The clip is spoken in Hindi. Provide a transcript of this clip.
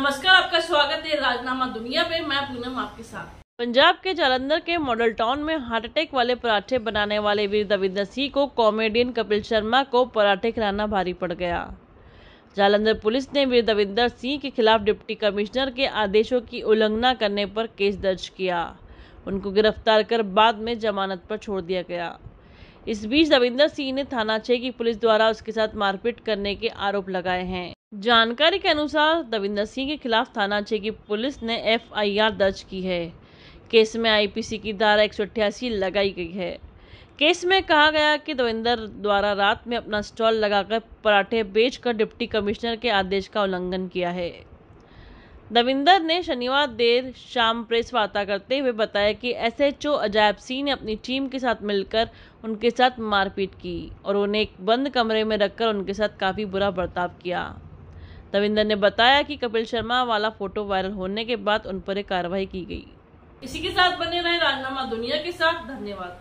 नमस्कार आपका स्वागत है राजनामा दुनिया में मैं पूनम आपके साथ पंजाब के जालंधर के मॉडल टाउन में हार्ट अटैक वाले पराठे बनाने वाले वीर दविंदर सिंह को कॉमेडियन कपिल शर्मा को पराठे खिलाना भारी पड़ गया जालंधर पुलिस ने वीर दविंदर सिंह के खिलाफ डिप्टी कमिश्नर के आदेशों की उल्लंघना करने पर केस दर्ज किया उनको गिरफ्तार कर बाद में जमानत पर छोड़ दिया गया इस बीच रविंदर सिंह ने थाना छह की पुलिस द्वारा उसके साथ मारपीट करने के आरोप लगाए हैं जानकारी के अनुसार रविंदर सिंह के खिलाफ थाना छह की पुलिस ने एफ दर्ज की है केस में आईपीसी की धारा एक लगाई गई है केस में कहा गया कि दविंदर द्वारा रात में अपना स्टॉल लगाकर पराठे बेचकर डिप्टी कमिश्नर के आदेश का उल्लंघन किया है दविंदर ने शनिवार देर शाम प्रेस वार्ता करते हुए बताया कि एसएचओ अजायब सिंह ने अपनी टीम के साथ मिलकर उनके साथ मारपीट की और उन्हें एक बंद कमरे में रखकर उनके साथ काफ़ी बुरा बर्ताव किया दविंदर ने बताया कि कपिल शर्मा वाला फोटो वायरल होने के बाद उन पर एक कार्रवाई की गई इसी के साथ बने रहे राजनामा दुनिया के साथ धन्यवाद